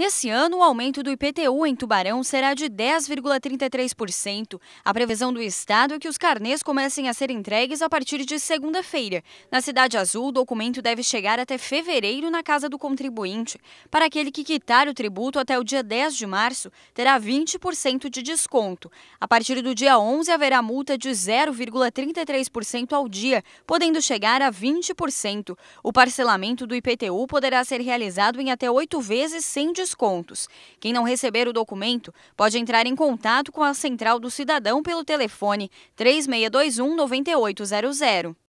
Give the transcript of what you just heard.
Nesse ano, o aumento do IPTU em Tubarão será de 10,33%. A previsão do Estado é que os carnês comecem a ser entregues a partir de segunda-feira. Na Cidade Azul, o documento deve chegar até fevereiro na casa do contribuinte. Para aquele que quitar o tributo até o dia 10 de março, terá 20% de desconto. A partir do dia 11, haverá multa de 0,33% ao dia, podendo chegar a 20%. O parcelamento do IPTU poderá ser realizado em até oito vezes sem desconto descontos. Quem não receber o documento pode entrar em contato com a Central do Cidadão pelo telefone 3621 9800.